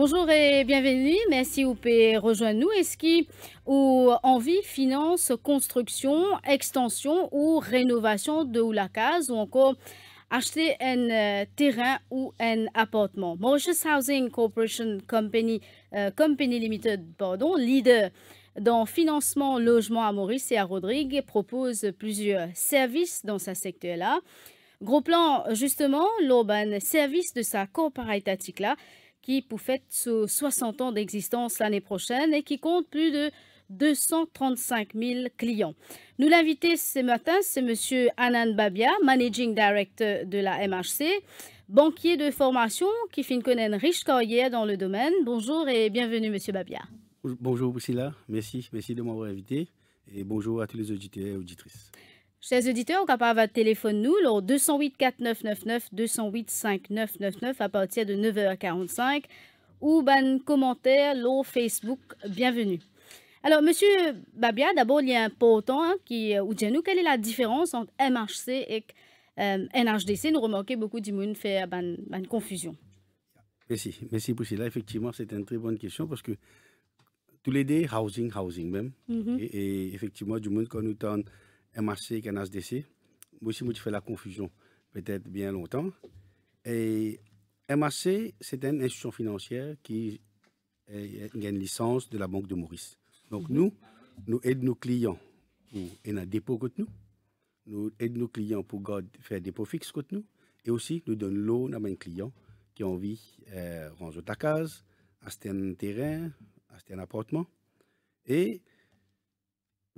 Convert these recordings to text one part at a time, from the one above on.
Bonjour et bienvenue. Merci ou rejoindre nous. Est-ce qui ou envie, finance, construction, extension ou rénovation de la case ou encore acheter un euh, terrain ou un appartement. Mauritius Housing Corporation Company, euh, Company Limited, pardon, leader dans financement logement à Maurice et à Rodrigue, propose plusieurs services dans ce secteur-là. Gros plan, justement, l'Urban Service de sa coopérative là qui fête 60 ans d'existence l'année prochaine et qui compte plus de 235 000 clients. Nous l'inviter ce matin, c'est M. Anand Babia, Managing Director de la MHC, banquier de formation qui fait une riche carrière dans le domaine. Bonjour et bienvenue, M. Babia. Bonjour, Priscilla. Merci, merci de m'avoir invité. Et bonjour à tous les auditeurs et auditrices. Chers auditeurs, capable de téléphone nous, au 208 4999 208 5999 à partir de 9h45 ou ban commentaire l'eau Facebook. Bienvenue. Alors, Monsieur Babia, d'abord, il y a un important hein, qui euh, ou nous quelle est la différence entre MHC et euh, NHDC. Nous remarquons beaucoup monde fait une euh, ben, ben, confusion. Merci, merci cela. Effectivement, c'est une très bonne question parce que tous les deux, housing, housing même. Mm-hmm. et, effectivement, du monde, quand nous MHC et HDC. Moi aussi, moi, fais la confusion peut-être bien longtemps. Et MHC, c'est une institution financière qui euh, a une licence de la Banque de Maurice. Donc, mhm. nous, nous aidons nos clients pour un dépôt contre nous. Nous aidons nos clients pour faire dépôt fixe contre nous. Et aussi, nous donnons l'eau à nos clients qui ont envie de euh, ranger ta case, acheter un terrain, acheter un appartement. Et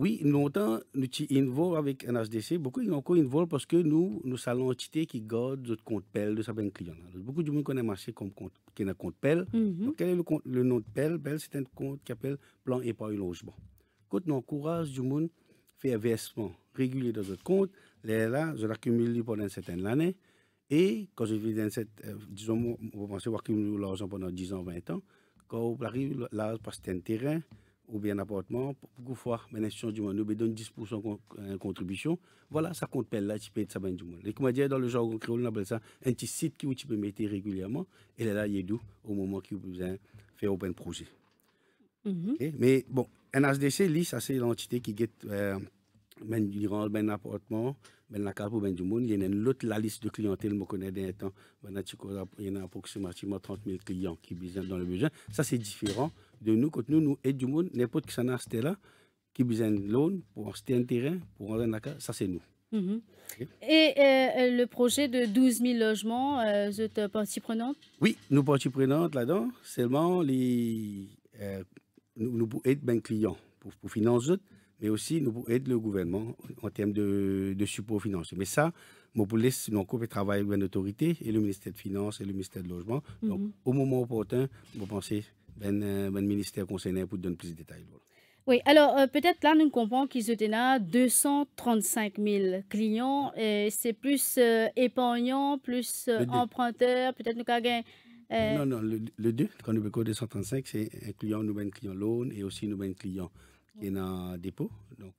oui, longtemps, nous vol avec un HDC. Beaucoup, ils encore vol parce que nous, nous sommes l'entité qui garde notre compte PEL de certains clients. beaucoup de monde connaît marché comme compte, qui un compte PEL. Mhm. quel est le, nom de PEL PEL, c'est un compte qui appelle Plan Épargne Logement. Quand nous encourage du monde faire un versement régulier dans notre compte, là, je l'accumule pendant une certaine année. Et quand je vis dans cette, euh, disons, vous pensez accumuler l'argent pendant 10 ans, 20 ans, quand on arrive là, parce que c'est un terrain, ou bien appartement apportement, beaucoup fois, mais du monde, nous donne 10% de contribution. Voilà, ça compte pas là, tu peux ça du monde. Et comme dire dans le genre créole, on appelle ça un petit site qui tu peux mettre régulièrement, et là, il est doux au moment qui vous besoin faire un projet. Mhm. Mais bon, un HDC, ça c'est l'entité qui est euh, ben durant ben appartement ben la carte pour ben du monde il y a une autre la liste de clientèle me connais d'un temps ben il y en a approximativement 30 000 clients qui besoin dans le besoin ça c'est différent de nous, quand nous, nous aidons du monde, n'importe qui s'en a, là, qui besoin de l'aune pour acheter un terrain, pour rendre un ça c'est nous. Mhm. Et euh, euh, le projet de 12 000 logements, euh, vous êtes partie prenante Oui, nous partie prenante là-dedans, seulement les, nous, nous pour aider ben clients pour, pour financer, mais aussi nous pour aider le gouvernement en termes de, de support financier. Mais ça, mon pour laisser nos couple travailler avec l'autorité et le ministère de Finances et le ministère de Logement. Donc, mhm. au moment opportun, vous pensez ben, euh, ben, ministère conseiller pour donner plus de détails Oui, alors euh, peut-être là, nous comprenons qu'ils ont là 235 000 clients et c'est plus euh, épargnant, plus emprunteur, peut-être nous avons... Non, non, le 2, quand nous avons 235, c'est un client, nous avons client loan et aussi nous client qui est dans dépôt. Donc,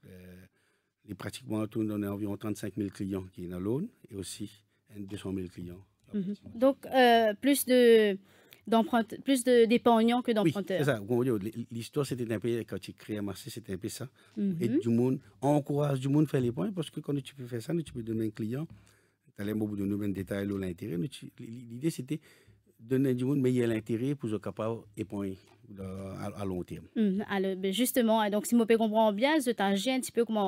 pratiquement tout, on a environ 35 000 clients qui est dans loan et aussi 200 000 clients. Mhm. Donc, plus de plus de, que d'emprunteurs. Oui, c'est ça. L'histoire, c'était un peu quand tu crées un c'était un peu ça. Et mhm. du monde, on encourage du monde à faire les points parce que quand tu peux faire ça, tu peux donner un client. Tu as l'air de nous, détails détail l'intérêt. L'idée, c'était donner du monde mais a l'intérêt pour être capable d'épargner euh, à, long terme. Mhm. Ben, justement, hein, donc si je comprends bien, je t'agis un petit peu comme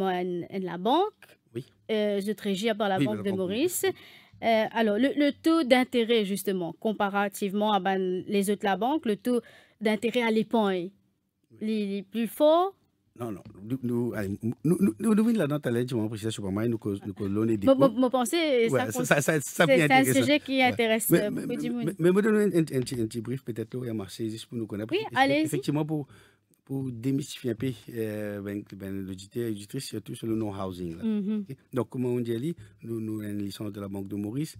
la banque. Oui. Euh, je te par la banque de Maurice alors, le, taux d'intérêt, justement, comparativement à les autres la banque, le taux d'intérêt à l'épargne, il est plus fort non, non. Nous, nous, nous, nous, nous, je nous, nous, nous, c'est un sujet qui intéresse beaucoup Mais donnez un, pour nous pour démystifier un peu euh, ben, ben, l'auditeur et l'auditrice, surtout sur le non-housing. Mm-hmm. Donc, comme on dit, nous, nous, une licence de la Banque de Maurice,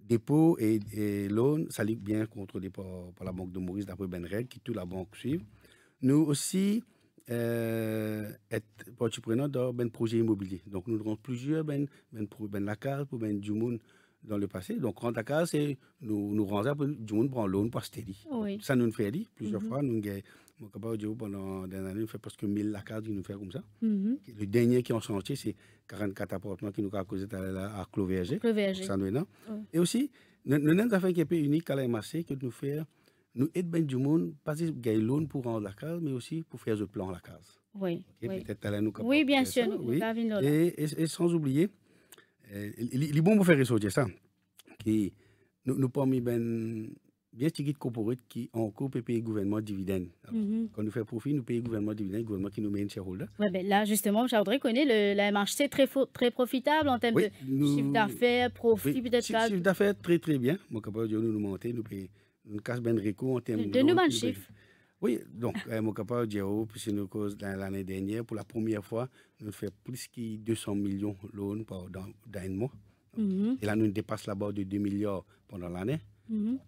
dépôt et, et loan, ça ligue bien contrôlé par, par la Banque de Maurice, d'après Ben règles qui toute la banque suit. Nous aussi, euh, être partie prenante dans ben projet immobilier. Donc, nous avons plusieurs ben, ben, pour, ben la carte pour ben du monde dans le passé. Donc, quand la case, c'est nous, nous rendons ben, du monde prend loan pour stéli. Oui. Ça nous fait plusieurs mm-hmm. fois, nous mon de au pendant des années, il fait presque 1000 lacards qui nous fait comme ça. Mhm. Le dernier qui en chantier c'est 44 appartements qui nous a causé à, à Cloverger. Cloverger. Et aussi, nous, n'avons avons fait un peu unique à la MAC que nous faire nous bien du monde, pas juste gagner l'eau pour rendre la case, mais aussi pour faire le plan à la case. Oui. oui. Peut-être nous Oui, bien sûr. Et, et, sans oublier, euh, il, est bon pour faire ressortir ça. Qui, nous, nous, parmi ben, bien petit corporate qui cours peut payer gouvernement dividende. Mm-hmm. Quand nous faisons profit, nous payons gouvernement dividende, gouvernement qui nous met une shareholder. Ouais, ben là, justement, Chaudry connaît le, la MHC très, très profitable en termes de chiffre d'affaires, profit, peut-être. Chiffre, d'affaires, très, très bien. Mon capable de nous, nous monter, nous Nous une casse ben rico en termes de. De nouveaux chiffres. Oui, donc, euh, mon capable de dire, oh, puisque nous cause l'année dernière, pour la première fois, nous faisons plus que 200 millions de loans dans, un mois. Mm-hmm. Et là, nous dépassons la barre de 2 milliards pendant l'année. Mm-hmm.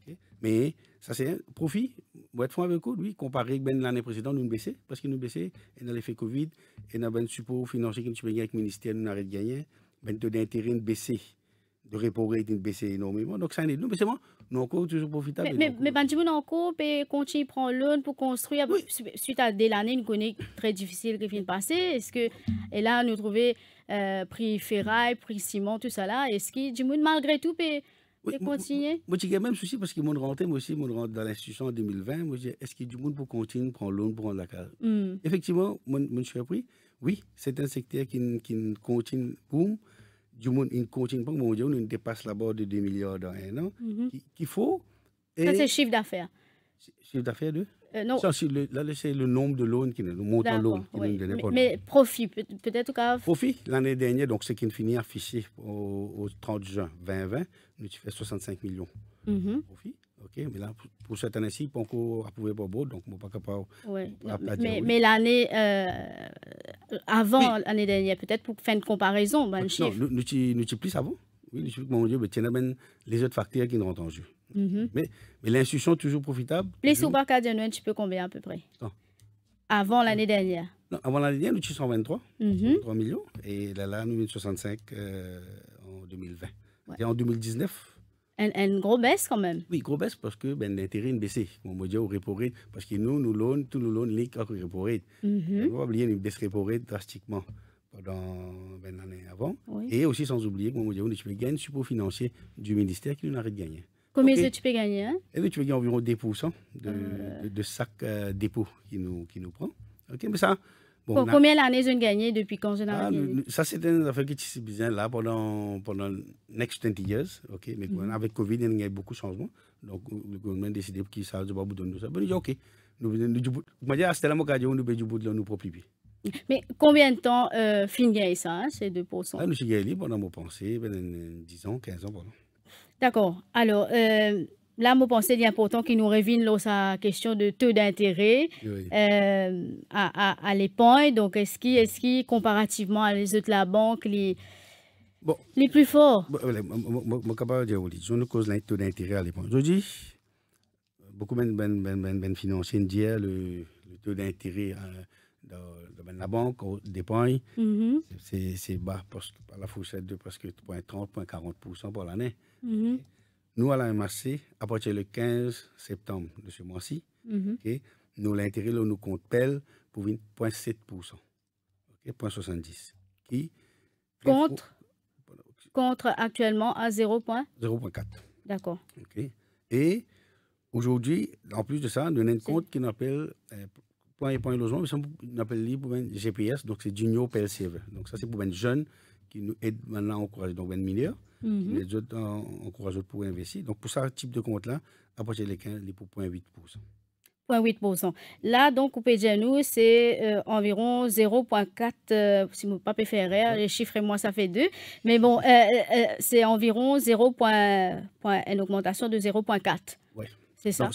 Mais ça, c'est un profit. vous êtes franc avec vous, lui, comparé avec ben l'année précédente, nous baissons. parce qu'il nous baissait. Et dans l'effet Covid, et dans le ben support financier que nous avons avec le ministère, nous arrêté de gagner. Ben, taux d'intérêt, nous baissé. De réparer est baissé énormément. Donc, ça, nous, mais c'est bon, nous encore toujours profitable. Mais, Benjamin on nous encore, peut continuer à prendre pour construire. Suite à des années, nous connaît très difficile qui vient de passer. Est-ce que, et là, nous trouvons euh, prix ferraille, prix ciment, tout ça là. Est-ce que, malgré tout, peut oui, et continuer Moi, j'ai même souci parce que m'ont rentré, moi aussi, m'ont rentré dans l'institution en 2020. Moi, j'ai est-ce qu'il y a du monde pour continuer, prendre l'aune, prendre la carte hmm. Effectivement, moi, je suis appris, oui, c'est un secteur qui, qui continue, boum, du monde, il continue pas, mais on dépasse la barre de 2 milliards dans un an, mm-hmm. qu'il faut. Ça, c'est le chiffre d'affaires d'affaires euh, Non. c'est le, le nombre de loans, qui, le montant de mais, mais, profit, peut-être qu'à... Profit, l'année dernière, donc ce qui nous finit affiché au, au 30 juin 2020, nous fais 65 millions. Mm-hmm. Profit. OK, mais là, pour cette année-ci, pas encore approuvé pour beau, donc on pas capable. Ouais. mais, mais l'année euh, avant l'année dernière, peut-être pour faire une comparaison, ben, le Non, nous, nous, nous, plus avant oui, mon Dieu, mais tiens, les autres facteurs qui rentrent en jeu. Mhm. Mais, mais est toujours profitable. Les toujours... sous de Noël, tu peux combien à peu près Avant l'année dernière Avant l'année dernière, nous étions 23, 3 mhm. millions. Et là, là nous 65 euh, en 2020. Et en 2019, une, grosse baisse quand même. Oui, grosse baisse parce que ben, l'intérêt est baissé. On dieu dit au repo parce que nous, nous loan, tout nous loan, les au repo Il ne mhm. On va oublier une baisse repo drastiquement pendant 20 années avant. Et aussi, sans oublier, tu peux gagner un support financier du ministère qui nous arrête de gagner. Combien tu peux gagner Et hein? eh environ 10% de, sac euh. euh, dépôt qui nous, qui nous prend. Ok, mais ça. combien je depuis quand je ah, Ça, c'est une affaire qui est bien là pendant, pendant next 20 years. mais mhm. avec Covid, il y a beaucoup de changements. Donc, le gouvernement a décidé qu'il ne pas donner ça. OK. Nous, nous, mais combien de temps euh, finit ça, hein, ces 2% Ah, nous sommes pendant mon pensée, 10 ben, euh, ans, 15 ans, voilà. D'accord. Alors, euh, là, mon pensée, il est important qu'il nous revienne là, sa question de taux d'intérêt euh, à, à, à l'épargne. Donc, est-ce qui, est qui, comparativement à les autres la banque, les, bon, les plus forts Je suis capable de dire, je ne cause le taux d'intérêt à l'épargne. dis beaucoup de financiers ben, ben, ben, disent le, le taux d'intérêt. Euh, domaine de la banque, au -hmm. c'est bas parce que, la fourchette de presque 0,30-0,40% pour l'année. Mm-hmm. Nous, à la MRC, à partir du 15 septembre de ce mois-ci, mm-hmm. nous, l'intérêt, nous compte tel pour 0,7%, okay, 0,70%. Qui, contre, contre actuellement à 0,4%. D'accord. Et aujourd'hui, en plus de ça, nous avons un compte qui appelle euh, point point logement, mais on appelle les pour GPS, donc c'est Junior PLCV. Donc ça, c'est pour une jeunes qui nous aident maintenant à encourager, donc ben mineurs, mm -hmm. les autres euh, encouragent pour investir. Donc pour ce type de compte-là, à partir 15, les pour 0,8%. 0,8%. Là, donc, au nous, c'est euh, environ 0,4, euh, si mon papa préfère, les chiffres et moi, ça fait 2. Mais bon, euh, c'est environ 0.1, une augmentation de 0,4. Ouais. C'est ça.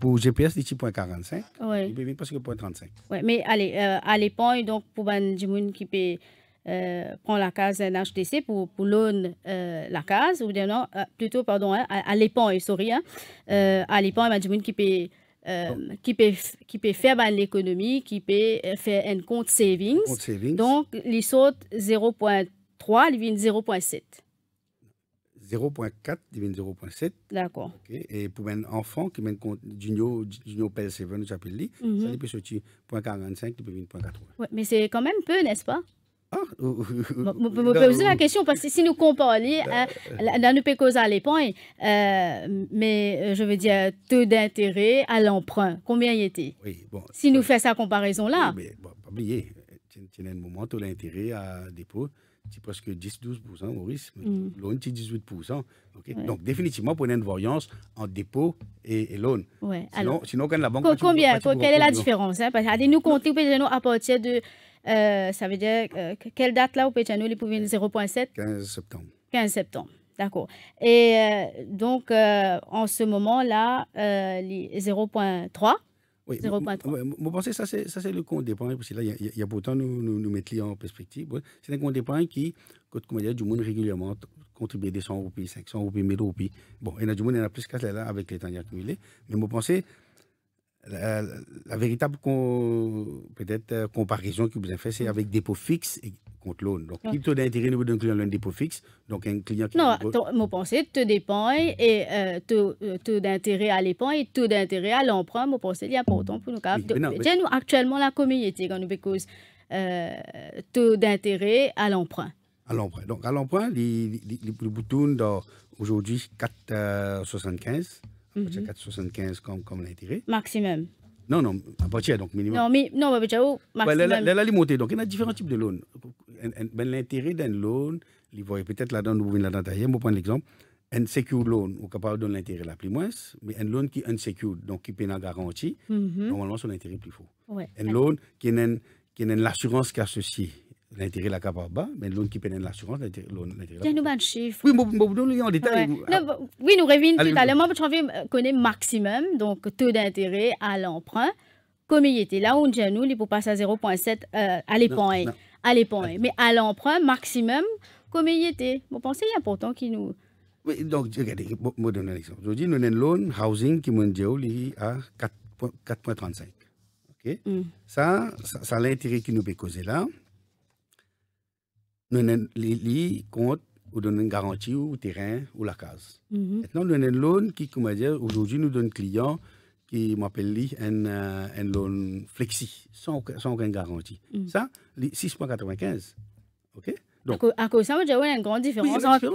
pour GPS, c'est Oui. Il peut venir parce que 35. Oui, mais allez, à euh, l'époque, donc, pour Benjamin, qui peut euh, prendre la case un HTC pour, pour l'aune euh, la case, ou bien non, plutôt, pardon, hein, à, à l'époque, sorry, hein, à l'époque, ben, qui peut. qui peut, qui peut faire ben, l'économie, qui peut faire un compte savings. Donc, il saute 0.3, il vient 0.7. 0.4 devient 0.7. D'accord. Et pour un enfant qui mène compte junior, junior Pell 7, j'appelle lui, mhm. ça peut 0.45, il peut mais c'est quand même peu, n'est-ce pas? Ah, je me poser la question parce que si nous comparons, hein, ben, euh, la nous pouvons à les points, euh, mais euh, je veux dire, taux d'intérêt à l'emprunt, combien il était Oui, bon. Si nous faisons cette comparaison là. Oui, mais bon, pas oublier, tu un moment, taux d'intérêt à dépôt c'est presque 10-12%, Maurice, mm. l'aune, c'est 18%. Okay? Donc, définitivement, prenez une variance en dépôt et, l'aune. Ouais. Sinon, sinon, quand la banque... Quand combien, quelle est la différence hein? Parce nous comptons à partir de... Euh, ça veut dire, euh, quelle date là, au Pétiano, les 0,7 15 septembre. 15 septembre. D'accord. Et euh, donc, euh, en ce moment-là, les 0,3 oui, 0,3. pense pensez ça, c'est, le compte d'épargne, parce que là, il y, a pourtant nous, mettons nous mettre en perspective. C'est un compte d'épargne qui, quand on dit du monde régulièrement, contribue des 100 roupies, 500 roupies, 1000 roupies. Bon, il y en a du monde, il y en a plus qu'à cela, avec les temps accumulés. Mais je pensez, la, véritable peut-être comparaison que vous avez fait, c'est avec dépôt fixe et compte loan. Donc, le taux d'intérêt niveau d'un client, un dépôt fixe. Donc, un client qui. Non, mon pensée, te dépend et taux d'intérêt à l'épargne et taux d'intérêt à l'emprunt, mon pensée, il important pour nous. Tiens, nous, actuellement, la communauté, quand nous, faisons taux d'intérêt à l'emprunt. À l'emprunt. Donc, à l'emprunt, les, bouton boutons, aujourd'hui, 4,75 partir mhm. de 4,75 comme, comme l'intérêt. Maximum. Non, non, à partir donc minimum. Non, mais non, mais oh, au bah, maximum. Elle a limité, donc il y a différents types de loans. Ben, l'intérêt d'un loan, il voyez peut-être là-dedans, nous là-dedans, d'ailleurs, je prendre l'exemple. Un secure loan, on capable de l'intérêt la plus moins, mais un loan qui est un unsecured, donc qui peut la garantie, mhm. normalement son intérêt plus fort. Un loan qui n'est une, qui l'assurance qui est associée l'intérêt la là, mais l'on qui pénètre l'assurance l'intérêt a nous ban chiffre oui mais nous donner en détail ah. oui nous revenons tout à l'heure moi je connais maximum donc taux d'intérêt à l'emprunt comme il était là on dit nous il peut passer à 0.7 euh, à l'épargne. à mais à l'emprunt maximum comme il était vous pensez est important qu'il nous oui, donc, regardez, je vais donner un exemple. Je nous avons un loan housing qui est à 4,35. OK? Mm. Ça, ça, l'intérêt qui nous peut causer là, nous avons les compte ou donne une garantie au terrain ou la case. Mhm. Maintenant, nous avons un loan qui, comme je dire, aujourd'hui, nous donne client qui m'appelle un, euh, un loan flexi, sans, sans aucune garantie. Mm -hmm. Ça, 6,95. OK? Donc, à cause ça, il y a une grande différence, oui,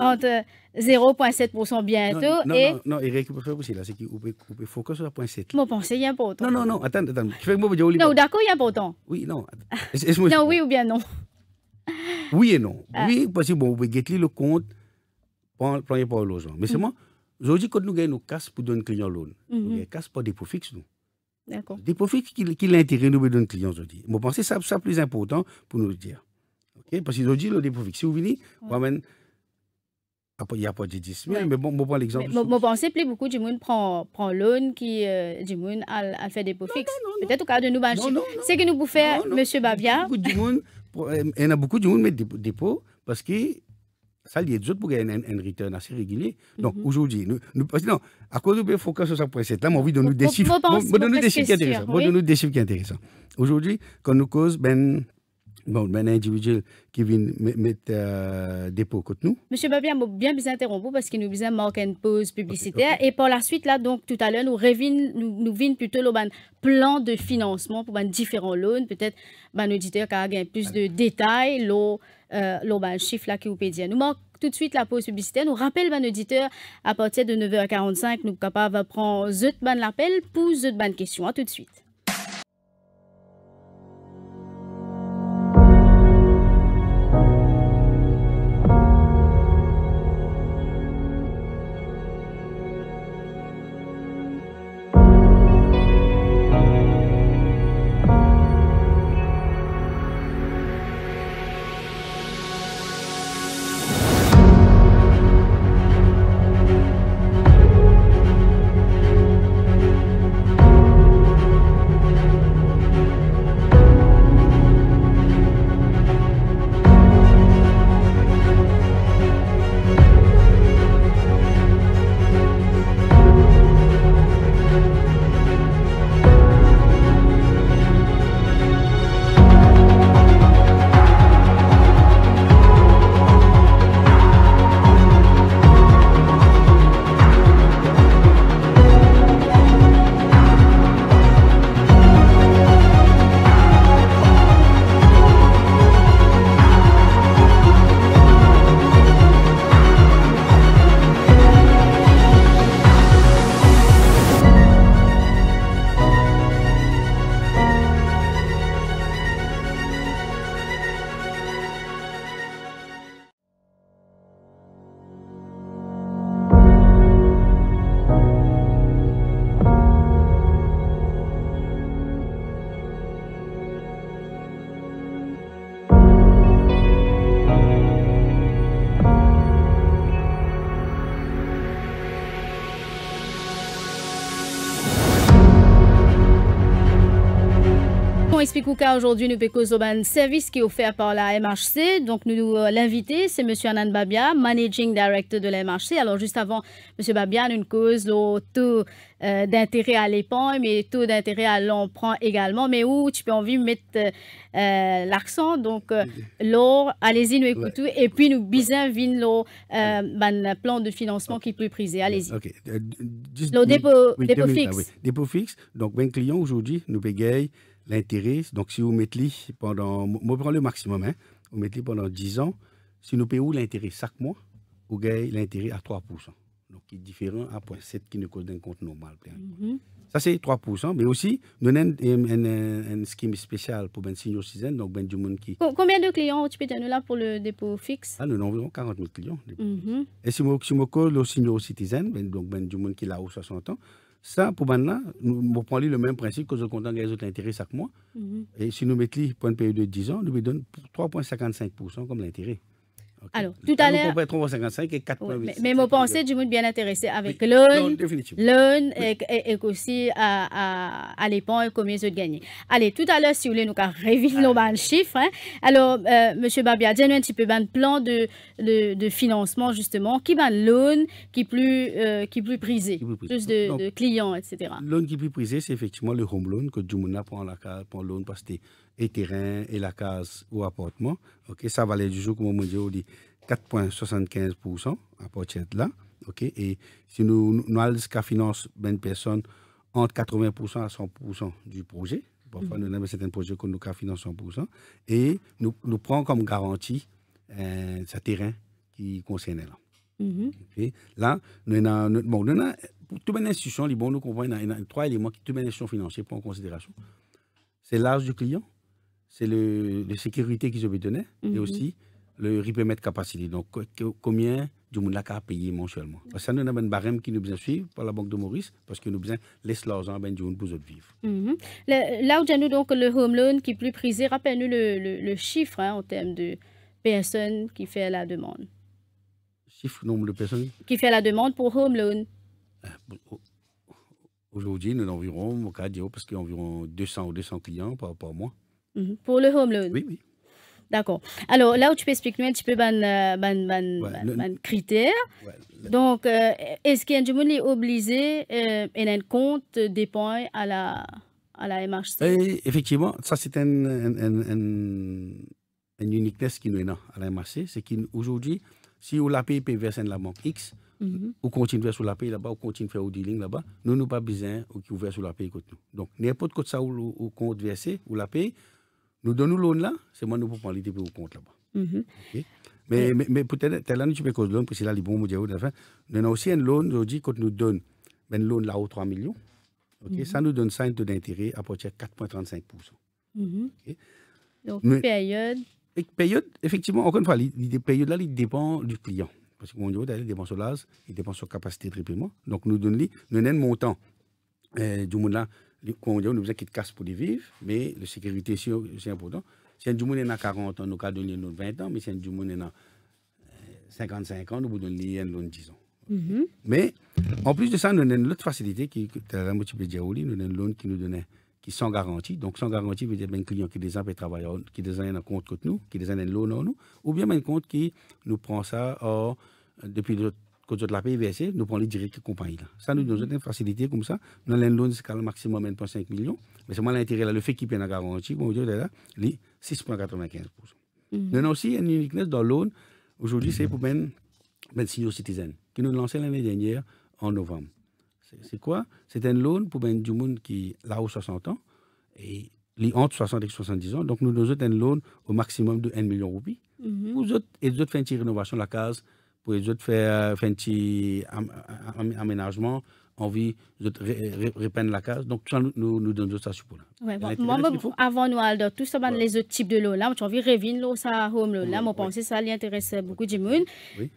entre, 0,7% bientôt non, non, et... Non, non, Eric, vous pouvez là, c'est qu'il faut que focus sur 0,7. Mon pensée est important. Non, non, non, attends, attends. Non, d'accord, il est important. Oui, non. non, oui ou bien non. Oui et non. Ah. Oui, parce que bon, vous pouvez le compte, prenez pas l'argent. Mais c'est moi. aujourd'hui, quand nous gagnons nos casse pour donner un client loan, mm -hmm. nous mm-hmm. gagnons casse pour dépôt fixe, nous. D'accord. Dépôt fixe qui, qui l'intérêt nous donner client aujourd'hui. Je pense que c'est ça, ça plus important pour nous le dire. Parce que aujourd'hui, le dépôt fixe, si vous venez, ouais. amenez... Il n'y a pas de 10 mais bon, je prends l'exemple. Je pense que beaucoup de gens prend, prend l'aune qui, euh, a, fait des pots fixes. Peut-être au cas de nous, bah, c'est que nous pouvons faire, M. Babia. Beaucoup de gens euh, a beaucoup de monde mettent des pots parce que ça lié autres pour gagner un, return assez régulier. Donc mhm. aujourd'hui, nous, non, à cause de focus sur ça pour là envie de nous des chiffres, de nous des chiffres qui intéressants. Aujourd'hui, quand nous cause, ben, Bon, ben, un individuel qui vient mettre euh, des pots contre nous. Monsieur Babia, bien vous interrompre parce qu'il nous besoin marquer une pause publicitaire. Et pour la suite, là, donc, tout à l'heure, nous revîn, nous, nous plutôt le ben, plan de financement pour ben, différents loans. Peut-être, ben, auditeur qui a plus de détails, le euh, ben, chiffre là qui vous peut Nous manquons tout de suite la pause publicitaire. Nous rappelle, ben, auditeur, à partir de 9h45, nous sommes capables de prendre ben, l'appel pour une question. À tout de suite. cas, aujourd'hui nous péco un Service qui est offert par la MHC. Donc nous, nous euh, l'invité, c'est Monsieur Anand Babia, Managing Director de la MHC. Alors juste avant, Monsieur Babia, une cause, le taux euh, d'intérêt à l'épargne, mais taux d'intérêt à l'emprunt également. Mais où tu peux envie mettre euh, l'accent. Donc l'or, allez-y, nous écoutons. Et puis nous bisons vin ben, le plan de financement qui peut priser. Allez-y. le ah dépôt, fixe. Donc, 20 client aujourd'hui nous bégaye l'intérêt. Donc, si vous mettez pendant, prends le maximum, hein, vous mettez pendant 10 ans, si nous payons l'intérêt chaque mois, vous gagnez l'intérêt à 3%. Donc, qui est différent à 0,7 qui ne cause d'un compte normal. Mm-hmm. Ça, c'est 3%. Mais aussi, nous avons un, scheme spécial pour Ben Signor Season, donc Ben monde qui. Combien de clients tu peux tenir là pour le dépôt fixe ah, Nous avons environ 40 000 clients. Mm-hmm. Et si je si le Signor Citizen, ben, donc Ben monde qui est là 60 ans, ça, pour maintenant, nous prenons le même principe que je condamne les autres intérêts avec moi. Mhm. Et si nous mettons pour une période de 10 ans, nous lui donne 3,55 comme l'intérêt. Alors, tout à l'heure. Mais, mais mon pensée, du monde bien intéressé avec l'aune, l'aune et, aussi à, à, à et combien ils ont gagné. Allez, tout à l'heure, si vous voulez, nous réviser nos chiffre. chiffres. Hein. Alors, euh, Monsieur M. Babia, dis un petit peu un plan de, de, financement, justement, qui va l'aune qui plus, euh, qui plus prisé, plus, de, clients, etc. L'aune qui plus prisé, c'est effectivement le home loan que Jumuna prend, la, prend l'aune parce que et terrain et la case ou appartement. OK, ça valait du jour comme on dit 4.75% à partir de là. OK, et si nous nous allons jusqu'à une ben entre 80% à 100% du projet, parfois nous avons certains projets que nous finance 100% et nous prenons comme garantie euh, ce terrain qui concerne là. Mm-hmm. Là, nous avons, pour toutes les institutions, nous comprenons, il y a trois éléments que toutes les institutions financière prend en considération. C'est l'âge du client, c'est le, sécurité qu'ils ont donné et mhm. aussi le de capacité. Donc, combien du monde la a payé mensuellement. Mhm. Parce que nous avons un barème qui nous besoin suivre par la Banque de Maurice, parce que nous besoin laisser l'argent ben du pour vivre. Mm Là où nous donc le home loan qui est plus prisé, rappelle-nous le, chiffre hein, en termes de personnes qui fait la demande. Chiffre, nombre de personnes Qui fait la demande pour home loan. Euh, aujourd'hui, nous avons environ, parce qu'il environ 200 ou 200 clients par mois. Mhm. Pour le home loan. Oui, oui. D'accord. Alors là où tu peux expliquer un petit peu ban, euh, ben critères. Donc, euh, est-ce qu'il y a du monde qui est obligé euh, un compte des à la, à la MHC? Eh, effectivement, ça c'est une uniqueness qui nous est là à la MRC, c'est qu'aujourd'hui, si on la paye peut verser la banque X, vous mhm. ou continuer vers sur la là-bas, ou continue faire au dealing là-bas, nous n'avons pas besoin ou qui ouvert sur la paye contre nous. Donc, n'importe quoi ça ou, ou compte versé ou la paye, nous donnons l'aune là, c'est moi nous pour prendre au compte là-bas. Mhm. Euh. mais, mais, mais, pour peut-être, tel année, tu peux cause l'aune, parce que là, les bons mots, la fin. Nous avons aussi un loan, aujourd'hui, quand nous donne un ben, loan là haut 3 millions, mhm. ça nous donne ça un taux d'intérêt à partir de 4,35 mm -hmm. okay? Donc, mais, période. Période, effectivement, encore une fois, les périodes là, il dépend du client. Parce que mon dit, il dépend sur l'âge, il dépend sur la capacité de paiement. Donc, nous donnons nous montant euh, du monde là, on nous a quitte casse pour vivre, mais la sécurité, c'est important. Si un monde a 40 ans, nous avons donné 20 ans, mais si un monde a 55 ans, nous avons donné 10 ans. Mhm. Mais en plus de ça, nous avons une autre facilité qui est la Jaouli, Nous avons une qui nous donnait qui sont Donc, sans garantie veut dire un client qui déjà peut travailler, qui déjà un compte contre nous, qui déjà un loan nous, ou bien un compte qui nous prend ça depuis l'autre de nous avons nous prenons les directs compagnie. Ça nous donne mhm. une facilité comme ça. Nous avons un loan jusqu'à maximum 1,5 million. Mais c'est moi l'intérêt, le fait qu'il y ait une garantie, comme vous là, 6,95%. Mhm. Nous avons aussi une uniqueness dans loan. Aujourd'hui, c'est mhm. pour Ben, ben Citizen, qui nous lançait l'année dernière en novembre. C'est quoi C'est un loan pour Ben du monde qui là haut 60 ans et entre 60 et 70 ans. Donc nous, nous avons un loan au maximum de 1 million de roupies. autres, et nous avons une rénovation de la case pour les autres faire, euh, un petit aménagement envie de repeindre la case. Donc, ça, nous, nous tout ça support. Ouais, bon, moi, avant nous, alors, tout ça, les autres types de l'eau là, as envie de revenir l'eau, ça, home l'eau là, moi, ça, intéresse beaucoup de monde.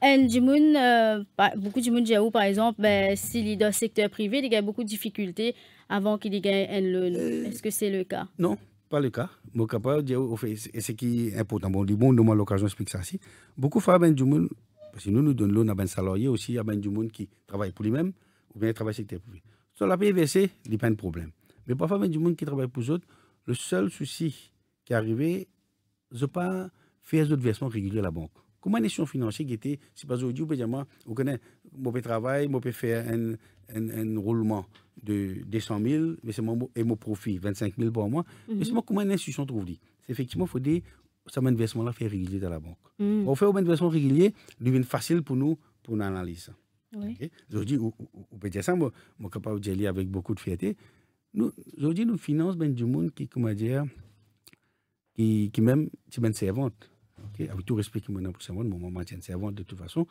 Et du monde, euh, bah, beaucoup de monde, j'ai par exemple, ben, s'il est dans le secteur privé, il y a beaucoup de difficultés avant qu'il gagne le. Euh, Est-ce que c'est le cas? Non, pas le cas. Moi, capable dire, et ce qui est important, bon, du monde, moi, l'occasion explique ça aussi. Beaucoup de femmes, ben, du monde, parce que nous, nous donnons l'eau à un salarié aussi, à ben du monde qui travaille pour lui-même ou bien travaille secteur privé. Sur la PVC, il n'y a pas de problème. Mais parfois, ben du monde qui travaille pour les autres, le seul souci qui est arrivé, c'est pas faire d'autres versements réguliers à la banque. Comment les institution financière qui était, si pas aujourd'hui, on peut moi, on connaît, mon travail travailler, faire un, roulement de 200 000, mais c'est mon, et mon profit, 25 000 par mois. Mm-hmm. Mais c'est comment une institution trouve C'est effectivement, il faut des un investissement là fait régulier dans la banque. Hmm. On fait un investissement régulier, devient facile pour nous pour une analyse. on peut Aujourd'hui, au dire ça, moi, je suis capable de dire avec beaucoup de fierté. Nous, aujourd'hui, nous finançons ben du monde qui, comment dire, qui, qui même, c'est ben servante. Avec tout respect qui m'en a pour servante, mon maman tient servante de toute façon.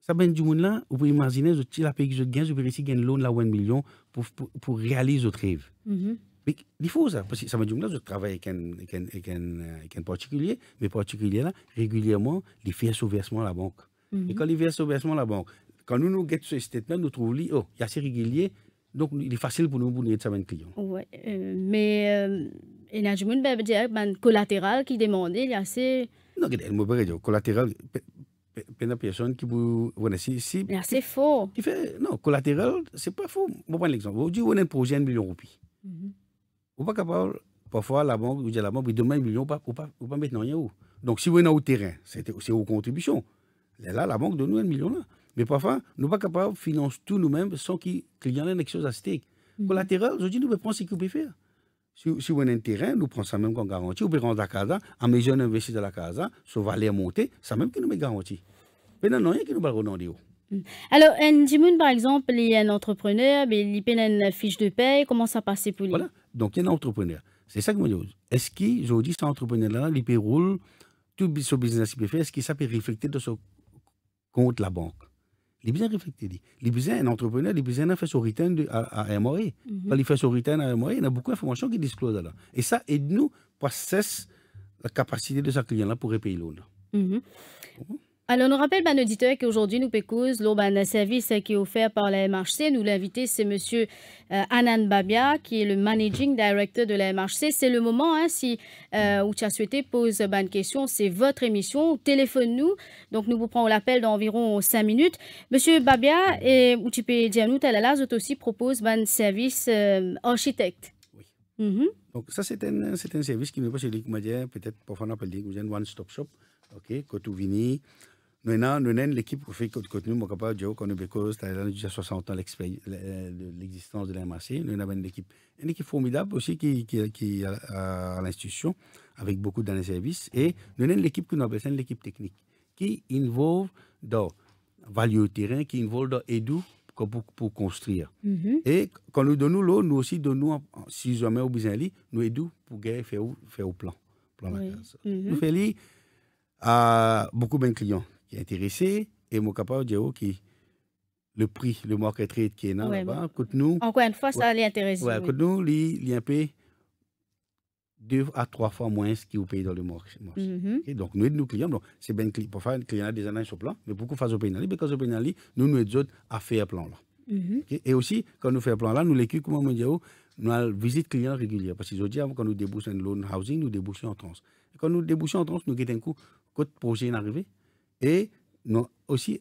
Ça ben du là, vous pouvez imaginer, je la que je gagne, je peux réussir à gagner loan là un million pour, pour, réaliser votre rêve. Mm-hmm il faut ça, ça que ça avec un, avec un, avec un, euh, avec un particulier, mais particulier là, régulièrement, il fait versement à la banque. Et mhm. quand il fait versement à la banque, quand nous nous guettons ce statement, nous trouvons, oh, est assez régulier, donc il est facile pour nous, de nous être un client. Oui, euh, mais il y a un collatéral qui demande, il y a assez... Non, il y a un collatéral, une personne qui vous... Voilà, si, si, c'est faux. Qui fait, non, collatéral, c'est pas faux. Je prends l'exemple. Vous dites, on a un projet de 1 million de roupies. Mhm ou pas capable, parfois, la banque, ou la banque, il demande un million, on pas, ou pas, ou pas mettre rien. Où. Donc, si vous êtes au terrain, c'est aux contributions. là, la banque donne nous million. Là. Mais parfois, nous ne pas capables de financer tout nous-mêmes sans que le client ait quelque chose à citer. Pour la je dis, nous prenons ce qu'il peut faire. Si, vous êtes un terrain, nous prenons ça même comme garantie. Vous peut rendre la casa, en mesure d'investir dans la casa, ça va aller monter, ça même qui nous met garantie. Mais non, rien qui nous va redonner. Mhm. Alors, un par exemple, il est un entrepreneur, mais il y a une fiche de paie, comment ça passe pour lui donc, il y a un entrepreneur. C'est ça que je me dis. Est-ce qu'aujourd'hui, cet entrepreneur-là, il peut rouler tout son business qu'il peut faire, est-ce que ça peut refléter de son compte la banque Il besoin de réfléchir. Il est un entrepreneur, il est bien faire son return à, à MOE. Mm -hmm. Quand il fait son return à MOE, il y a beaucoup d'informations qui disclosent là. Et ça aide nous pour cesser la capacité de ce client-là pour repayer l'eau. Alors, nous rappelle, ben, auditeur, qu'aujourd'hui, nous pécouse l'urban service qui est offert par la MHC. Nous l'invité, c'est M. Euh, Babia, qui est le Managing Director de la MHC. C'est le moment, hein, si euh, où tu souhaité poser ben, une question, c'est votre émission. Téléphone-nous. Donc, nous vous prenons l'appel dans environ cinq minutes. Monsieur Babia, et ou tu peux dire nous, vous aussi propose ben, un service euh, architecte. Oui. -hmm. Donc, ça, c'est un, service qui me pas chez peut-être, pour faire un appel, un one-stop shop. OK, Kotouvini, nous l'équipe fait contenu, mon capable de dire qu'on est déjà 60 ans l'existence de l'AMAC. Nous avons une équipe, une équipe formidable aussi qui, qui, à, l'institution, avec beaucoup d'années de service. Et nous avons l'équipe que nous appelons l'équipe technique, qui involve dans value terrain, qui involve dans pour, pour construire. Mm-hmm. Et quand nous donnons l'eau, nous aussi donnons, si jamais au besoin, nous aidons pour faire, faire au plan. Mm-hmm. Nous faisons à euh, beaucoup de clients qui est intéressé et mon capable de dire, OK, le prix, le market rate qui est là, là coûte nous. Encore une fois, ça les intéresse. Ouais, coûte nous, il y a un peu deux à trois fois moins ce qu'ils paye dans le marché. Mm-hmm. Donc, nous aidons nos clients. Donc, c'est bien ben pour faire des années sur plan, mais beaucoup faire au pénal Parce qu'au pénal, nous nous aidons à faire plan là. Mm-hmm. Et aussi, quand nous faisons plan là, nous l'équipe, comment on dit, oh, nous visite client régulière. Parce qu'ils ont dit, ah, quand nous débouchons un loan housing, nous débouchons en trans. Quand nous débouchons en trans, nous avons un coup, quand le projet est arrivé, et non, aussi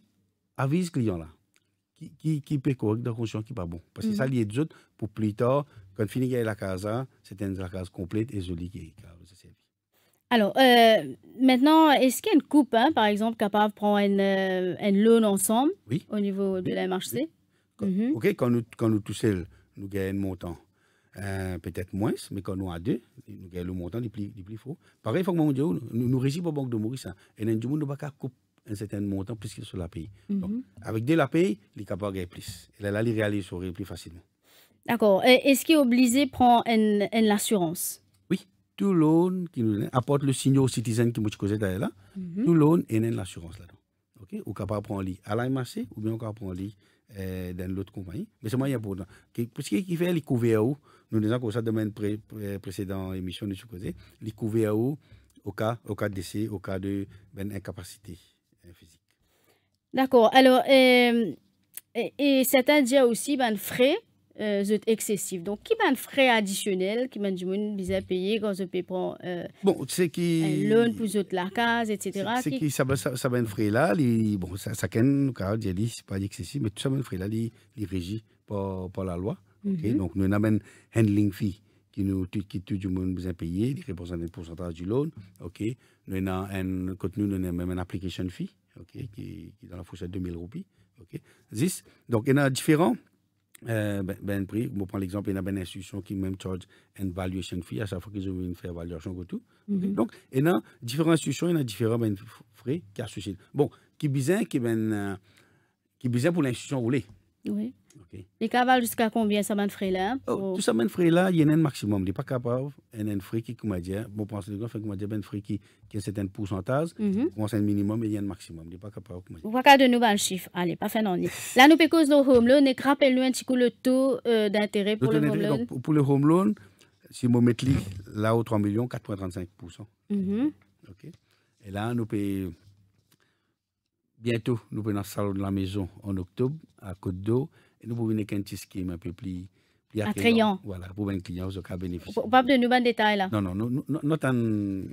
avise client là qui qui, qui peut correct dans conscient qui pas bon parce que ça mhm. lié des autres pour plus tard quand fini la case c'est une la case complète et jolie qui alors, euh, maintenant, est-ce qu'il y a une coupe, hein, par exemple, capable de prendre une, euh, une loan ensemble au niveau de la MHC quand, mhm. OK, quand nous, quand nous tout seuls, nous gagnons un montant, euh, peut-être moins, mais quand nous à deux, nous gagnons le montant du plus, du plus fort. Pareil, il faut que nous, nous, nous résistons aux Banque de Maurice. Hein. et nous ne pouvons pas couper un certain montant plus qu'il sur la paye. Mhm. avec de la paye, il est capable de gagner plus. Et là, il réalise plus facilement. D'accord. Est-ce qu'il est obligé prendre une, assurance Oui. Tout le qui nous apporte le signal aux citoyens qui nous causent là, mhm. tout monde est une assurance là-dedans. OK Ou capable prendre lit à l'AMAC ou bien capable prendre lit euh, dans l'autre compagnie. Mais c'est pour important. Parce qui fait les couverts, nous disons que ça dans pré, précédente émission de ce les couverts au cas, au cas d'essai, au cas d'incapacité, D'accord. Alors, euh, et, certains disent aussi, ben, frais, euh, excessifs. Donc, qui ben frais additionnels, qui ben du monde bizarre payer quand je paye pour euh, bon, c'est qui loan pour autres la case, etc. C'est qui ça ben, ça ça ben frais là, bon ça ça quand je dit c'est pas excessif, mais tout ça ben frais là, les les régis par par la loi. Mhm. Donc nous avons ben, handling fee qui nous qui tout du monde payer, qui représente un pourcentage du loan, ok. Nous avons un contenu, nous avons même une application fee okay, qui, dans la fourchette 2000 roupies. Donc, il y en a différents. Euh, ben, ben, prix, on prend l'exemple, il y a une ben, institution qui même charge une valuation fee à chaque fois qu'ils ont une faire valuation mm-hmm. Donc, il y a différentes institutions, il y a différents ben, frais qui associent. Bon, qui bizarre qui ben, euh, qui bizarre pour l'institution roulée. Oui. Okay. Les cavales jusqu'à combien ça m'a frais là oh, Tout ça m'a frais là, il y en a un maximum. Il n'est pas capable, il y a un frais qui, comme je dis, bon, pense que fait, comme a un frais qui, a un certain pourcentage, mm -hmm. un minimum et il y a un maximum. Il n'est pas capable, On voit qu'il y a de nouveaux chiffres Allez, pas fin non. là, nous pouvons cause le home loan et rappelle-nous un petit coup le taux euh, d'intérêt pour le, home loan. pour le home loan, si vous mettez là, au 3 millions, 4,35%. Mhm. OK. Et là, nous payons bientôt, nous venons le salon de la maison en octobre à Côte d'Eau. Et nous pouvons venir un petit schéma un peu plus, attrayant. Voilà, pour un client, vous avez bénéficié. Pas de nouveaux détails là. Non, non, non, non, non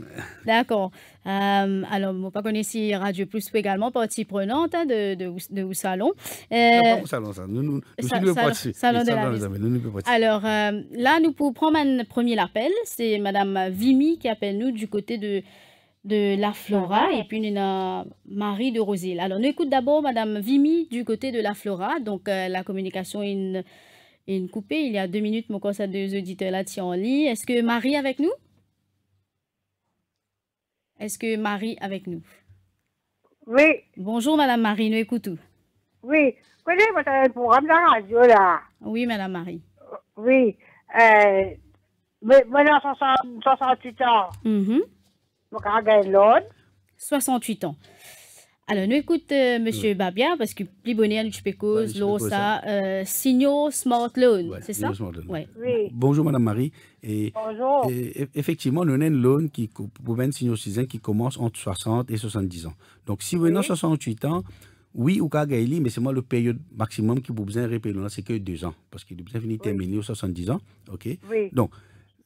D'accord. Euh, alors, vous connaissez si Radio Plus également partie prenante hein, de, de, salon. Euh, pas au salon, ça. Nous, nous, nous, sa, nous salon, de la maison. alors, euh, là, nous pouvons prendre un premier appel. C'est Madame Vimy qui appelle nous du côté de de La Flora et puis avons Marie de Rosil. Alors, nous écoute d'abord Madame Vimy du côté de La Flora. Donc, euh, la communication est une, coupée. Il y a deux minutes, mon conseil deux auditeurs là en ligne. Est-ce que Marie est avec nous? Est-ce que Marie est avec nous? Oui. Bonjour, Madame Marie, nous écoutons. Oui. Connais votre programme la radio, là. Oui, Madame Marie. Oui. Euh, 68 ans. Mm-hmm. 68 ans. Alors, nous écoute euh, Monsieur Babia, parce que Plibonian, Chupekos, Losa, euh, Signaux Smart Loan, c'est ça Oui. Bonjour Madame Marie. Et, Bonjour. effectivement, nous avons un loan qui, pour un qui commence entre 60 et 70 ans. Donc, si vous avez 68 ans, oui, ou Kagaïli, mais c'est moi le période maximum qui vous besoin de c'est que deux ans, parce qu'il vous besoin finir terminer aux 70 ans. OK Oui. Donc,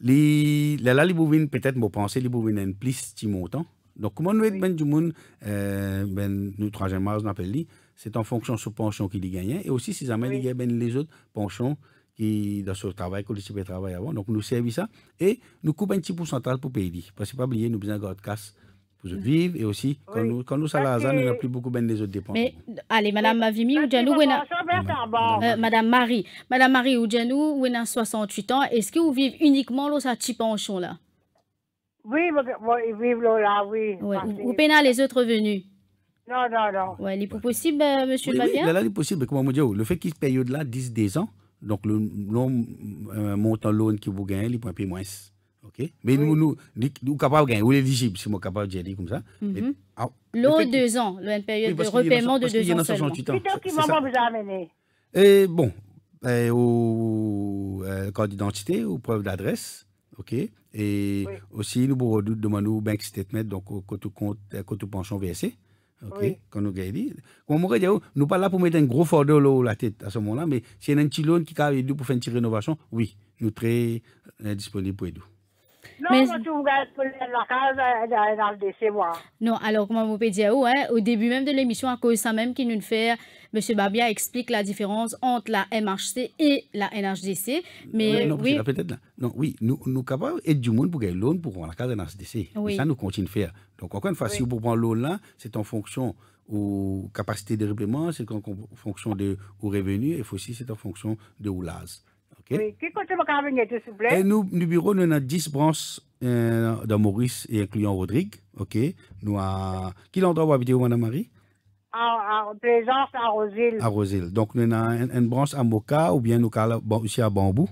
les, la libovine peut-être mo penser libovine en plus ti montant. Donc comment nous ben du monde euh, ben nous troisième mars on appelle c'est en fonction sur pension qu'il gagne et aussi si jamais il gagnent ben les autres pensions qui dans ce travail que le travail avant. Donc nous servir ça et nous coupe un petit pourcentage pour payer. Parce que pas oublier nous besoin de casse pour vivre et aussi quand nous quand nous salazar nous n'a plus beaucoup ben des autres dépenses. Mais allez madame Mavimi Oudjanou wena euh, madame Marie madame Marie ou Janou wena 68 ans est-ce que vous vivez uniquement dans sa pension là Oui ils vivent là oui. Vous Ou, les autres venus? Non non non. Oui, il pas possible M. Euh, monsieur oui, là il est possible comment on dit le fait qu'il période là 10 12 ans donc le euh, montant loan que vous gagne, il est moins moins. OK Mais nous, nous, nous, capables de gagner, ou éligibles, si nous capable de dire comme ça. Mm de ah, deux ans, le période de repaiement de deux ans seulement. donc, qui maman vous amené Et Bon, eh, au euh, code d'identité, ou preuve d'adresse, OK Et aussi, nous pourrons demander au bank statement, donc au compte, côté euh, pension VSC. OK Quand nous gagnons. Comme on dit, nous pas là pour mettre un gros fardeau là la tête à ce moment-là, mais si il y a un petit loan qui est pour faire une petite rénovation, oui, nous sommes très euh, disponibles pour nous. Non, mais... vous pour la case dans le décès, moi. Non, alors, comment vous pouvez dire, au début même de l'émission, à cause de ça même qui nous fait, M. Babia explique la différence entre la MHC et la NHDC. Mais non, oui. peut-être, non, oui, nous, nous capables d'aider du monde pour gagner l'eau pour la case NHDC. Et ça, nous continuons de faire. Donc, encore une fois, si vous prenez l'eau là, c'est en fonction ou capacité de remboursement, c'est en fonction de, vos revenus, et aussi c'est en fonction de l'OLAS. Oui. Qui vous s'il vous plaît? Et eh, nous, du bureau, nous avons 10 branches euh, dans Maurice et incluant Rodrigue. OK. Nous a... Qui l'endroit où habitez Madame Marie? À, à, Plaisance, à Rosille. Donc, nous avons une, branche à Moka ou bien nous avons bon, ici à Bambou.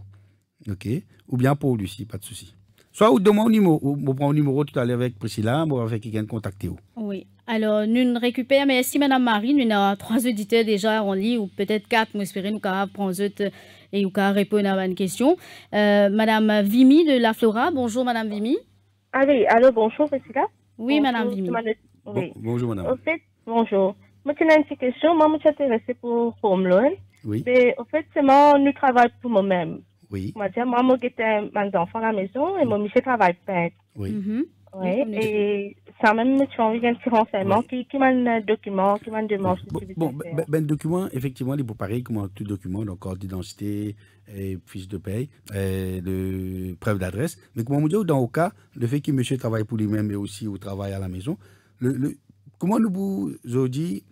OK. Ou bien pour Lucie, pas de souci. Soit vous donnez mon numéro, vous prenez mon numéro tout à l'heure avec Priscilla, ou avec quelqu'un contacté. Oui. Alors, nous récupérons, mais si Madame Marie, nous avons trois auditeurs déjà en ligne, ou peut-être quatre, nous espérons nous prendre eux et nous répondre à une question. Euh, Madame Vimy de La Flora, bonjour Madame Vimy. Ah oui, allô, bonjour Priscilla. Oui, Madame Vimy. bonjour Madame. En fait, bonjour. Moi, j'ai une petite question. Moi, je suis intéressée pour Home Loan. Oui. Mais en fait, c'est moi, nous travaille pour moi-même. Oui. On je dire, maman était à la maison et mon monsieur travaille pas. Oui. Mhm. et ça même, tu as envie faire petit renseignement. Qui, qui m'a un document, qui m'a une demande Bon, ben, le ben, document, effectivement, il est pareil comme tout document, donc carte d'identité, fiche de paye, et de preuve d'adresse. Mais comment on dit, dans le cas, le fait que monsieur travaille pour lui-même et aussi au travail à la maison, le, comment nous vous dit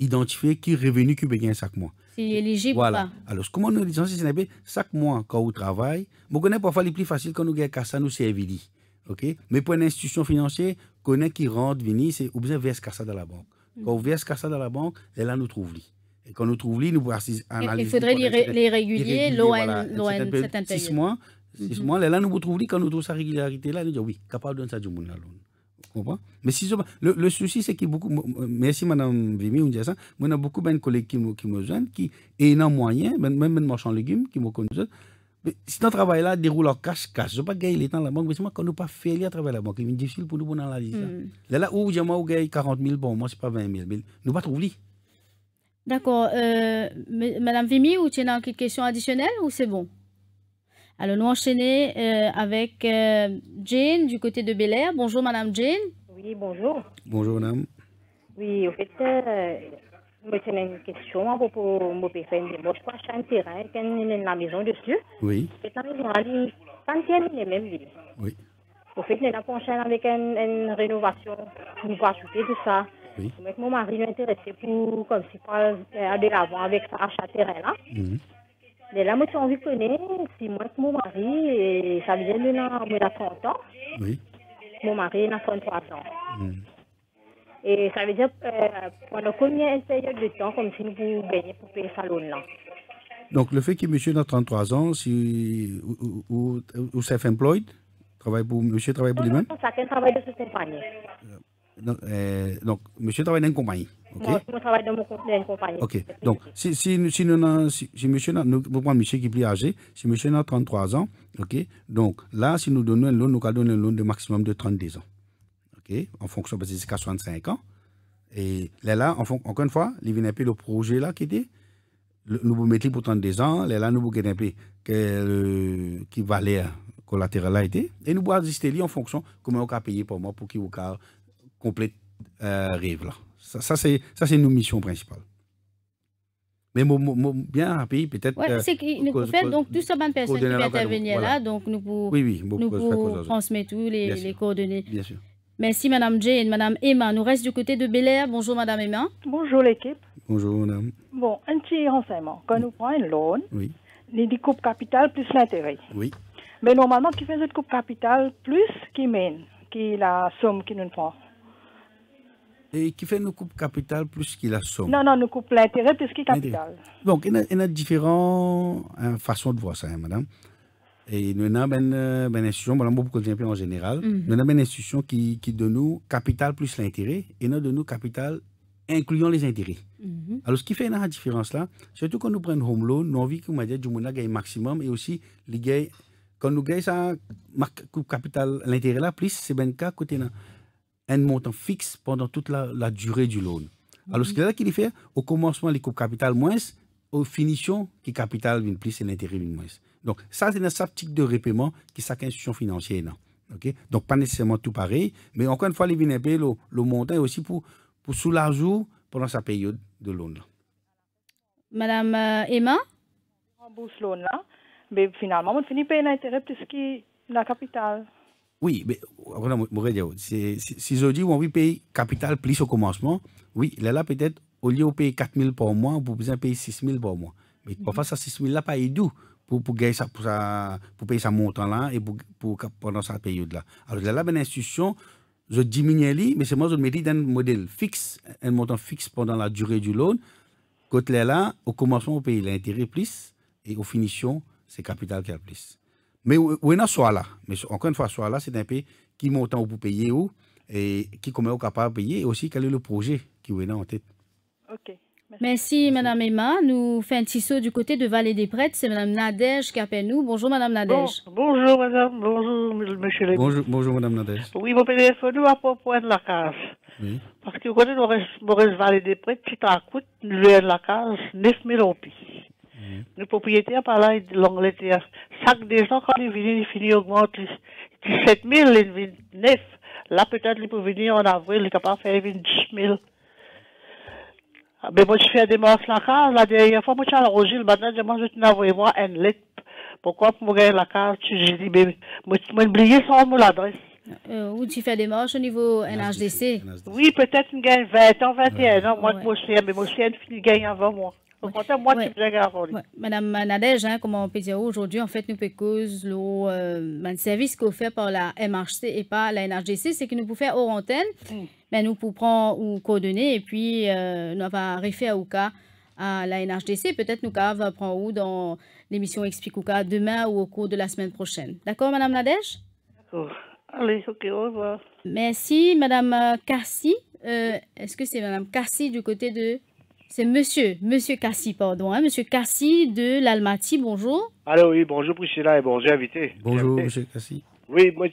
identifier qui revenu qui gagner chaque mois c'est éligible voilà. Alors, comment nous disons, c'est c'est chaque mois, quand on travaille, vous connais parfois les plus faciles quand nous casse ça, nous servir. OK? Mais pour une institution financière, connaît qui rentre, vini, c'est obligé de dans la banque. Mm. Quand on verse ça dans la banque, elle là, nous trouvons. Et quand nous trouvons, nous analyser. Il faudrait les, régulier, l'ON, c'est Six mois, six mm-hmm. mois, là, nous trouvons, quand nous trouvons sa régularité, là, nous disons, oui, capable de donner ça du monde le, souci, c'est que beaucoup. Merci, Madame Vimi, on dit ça. Moi, a beaucoup ben de collègues qui me, qui me joignent, qui, ont moyen, ben, même, même ben marchands de légumes, qui me connaissent. Mais si ton travail là déroule en cache-cache, je ne pas gagner les temps la banque, mais c'est quand nous pas fait à travers la banque, il est difficile pour nous pour analyser ça. Mm. Là, où j'ai gagné 40 000, bon, moi, ce n'est pas 20 000, mais nous pas trouver. D'accord. Euh, Madame Vimi, ou tu as une question additionnelle ou c'est bon? Alors, nous enchaînons euh, avec euh, Jane du côté de Bel Air. Bonjour, Madame Jane. Oui, bonjour. Bonjour, Madame. Oui, en fait, euh, je me tenais une question à propos de mon père. je crois que un terrain dans la maison dessus. Oui. Et la maison, elle est pas la même ville. Oui. En fait, nous avons enchaîné avec une, rénovation pour ajouter tout ça. Oui. mon mari est intéressé pour, comme si, pour aller de l'avant avec ça, achat terrain là. Mhm. Mais là, moi, je envie de c'est moi que mon mari, et ça vient là, on moi, 30 ans. Oui. Mon mari, il a 33 ans. Hmm. Et ça veut dire, euh, pendant combien de de temps, comme si vous gagnez pour payer ce salon là Donc, le fait que monsieur a 33 ans, si, ou, ou, self-employed, travaille pour, monsieur travaille pour lui-même Chacun travaille de ce compagnie. Euh, donc, eh, monsieur travaille dans une compagnie. Moi, je travaille dans, une compagnie. OK. Donc, si, si, si, nous, monsieur, nous, pour prendre monsieur qui est plus âgé, si monsieur a 33 ans, OK, donc là, si nous donnons un loan, nous allons donner un loan de maximum de 32 ans. OK, en fonction, parce que c'est 65 ans. Et là, là encore une fois, il vient un peu le projet là qui était, nous vous mettez pour 32 ans, là, là nous vous mettez un peu qui valait euh, collatéral là était, et nous vous ajuster en fonction comment vous avez payer pour moi pour qu'il vous complète arrive euh, Là. Ça, ça c'est nos missions principales. Mais bien rapide, peut-être. Oui, euh, c'est qu'il nous faire. donc tout ça, bonne personne qui va intervenir là, donc nous pouvons nous tous les, coordonnées. Bien sûr. Merci Madame Jane. Madame Emma, nous reste du côté de Bel Air. Bonjour Madame Emma. Bonjour l'équipe. Bonjour Madame. Bon, un petit renseignement. Quand nous prenons une loan, oui. les découpes capital plus l'intérêt. Oui. Mais normalement, qui fait une coupe capital plus qui mène, qui est la somme qui nous prend. Et qui fait nous coupe capital plus qu'il a somme. Non, non, nous coupe l'intérêt plus qu'il capital. Donc, il y a, a différentes hein, façons de voir ça, hein, madame. Et nous avons une, euh, une institution, bon, beaucoup de en général, mhm. nous avons une institution qui, donne nous capital plus l'intérêt et nous donne nous capital incluant les intérêts. Mhm. Alors, ce qui fait une différence là, surtout quand nous prenons home loan, nous avons envie que nous gagne maximum et aussi les quand nous gagnons ça, capital, l'intérêt là, plus c'est bien le cas côté. Là un montant fixe pendant toute la, durée du loan. Alors, ce mhm. qu'il a fait, au commencement, les coupes capital moins, au finitions, qui capital plus et l'intérêt moins. Donc, ça, c'est un optique de répaiement qui est chaque institution financière. Okay? Donc, pas nécessairement tout pareil, mais encore une fois, les vient le, le montant aussi pour, pour soulager pendant sa période de loan. Madame euh, Emma On rembourse loan là, mais finalement, on finit payer l'intérêt plus que la capitale. Oui, mais si, je dis qu'on oui, payer capital plus au commencement, oui, là, là peut-être, au lieu de payer 4 000 par mois, vous peut payer 6 000 par mois. Mais mhm. parfois, faire ça, 6 000 là, pas édu pour, pour, ça, pour, ça, pour payer ce montant-là et pour, pour, pendant cette période-là. Alors là, là, une ben, institution, je diminue, mais c'est moi, je mets dans un modèle fixe, un montant fixe pendant la durée du loan. Côté là, au commencement, on paye l'intérêt plus et au finition, c'est capital qui a plus. Mais ouena soit là. Mais encore une fois, soit là, c'est un pays qui monte pour payer ou et qui comment capable de payer et aussi quel est le projet qui est en tête. OK. Merci. Merci, Madame Emma. Nous faisons un petit saut du côté de Vallée des Prêtres. C'est Madame Nadège qui appelle nous. Bonjour, Madame Nadège. bonjour, Madame. Bonjour, Monsieur le Bonjour, bonjour Madame Nadège. Oui, mon téléphone à propos de la case. Parce que vous connaissez Maurice Vallée des Prêtres, qui à coûte, nous la case, 9 000 euros. Le propriétaire, par là, l'Angleterre, chaque des gens, quand il viennent, fini finissent augmenter. 17 000, ils 000. Là, peut-être, ils peut venir en avril, il est capable de faire 10 000. Mais moi, je fais des marches la case. La dernière fois, moi, je suis à Roger, le matin, je mange, je envoyer moi un lettre. Pourquoi pour me gagner la case? J'ai dit, mais ben, moi, je oublié son mon adresse. Euh, où tu fais des marches au niveau NHDC? Oui, peut-être je gagne 20 ans, 21 ans. Moi, je suis, mais moi, je suis, gagne avant moi. Au contraire, moi, Madame Nadège, hein, comment on peut dire aujourd'hui, en fait, nous cause le euh, service fait par la MHC et pas la NRGC, c'est que nous pouvons faire hors antenne, mm. mais nous pouvons prendre ou coordonner et puis euh, nous va référer au cas à la NRGC. Peut-être nous va prendre ou dans l'émission Explique ou cas demain ou au cours de la semaine prochaine. D'accord, Madame Nadège D'accord. Allez, ok, au revoir. Merci, Madame Cassie. Euh, est-ce que c'est Madame Cassie du côté de c'est monsieur, monsieur Cassi, pardon, hein, monsieur de l'Almaty, bonjour. Allô, oui, bonjour Priscilla et bonjour invité. Bonjour monsieur Cassie. Oui, moi,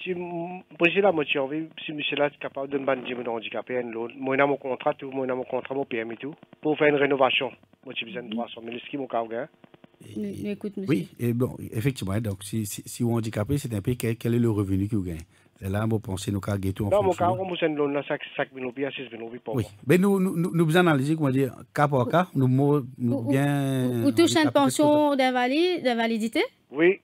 Priscilla, moi, tu envie, si monsieur capable de me dire mon handicapé, moi, mon contrat, mon contrat, PM tout, pour faire une rénovation. Moi, besoin de 300 mm. hein. Écoute, monsieur. Oui, et bon, effectivement, donc, si, si, vous handicapé, c'est un pays, quel est le revenu que vous gagnez et là, beau penser nous qu'à tout en Non, mais quand on s'en donne sac sac binobi six Oui, mais nous nous nous analyser comment dire cas par cas, nous nous bien. Vous touchez une pension d'invalidité. Oui.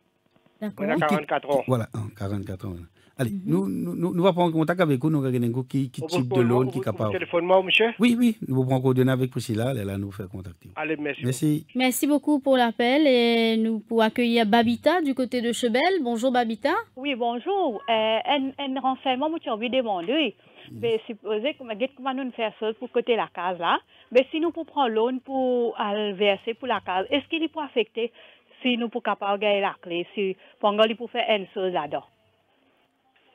D'accord. On a 44 ans. Voilà, 44 ans. Allez, mhm. nous, nous, nous, allons prendre contact avec vous, nous allons qui, qui type de loan qui est capable. moi monsieur Oui, oui, nous prendre contact avec Priscilla, elle va nous faire contacter. Allez, merci. Merci, merci beaucoup pour l'appel et nous pour accueillir Babita du côté de Chebel. Bonjour Babita. Oui, bonjour. Euh, un, un renseignement, vous de demander. Mais ben, supposé que nous allons faire ça pour côté la case là. Mais ben, si nous prendre loan pour verser pour la case, est-ce qu'il peut affecter si nous pouvons capable gagner la clé, si pendant pour faire une chose là-dedans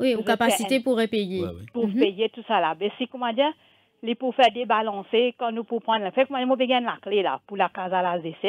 Oui, aux capacités pour repayer. Pour mhm. payer tout ça là. Mais ben, c'est comment dire, les pour faire débalancer, quand nous pour prendre, fait moi, comment nous la clé là, pour la case à la ZC.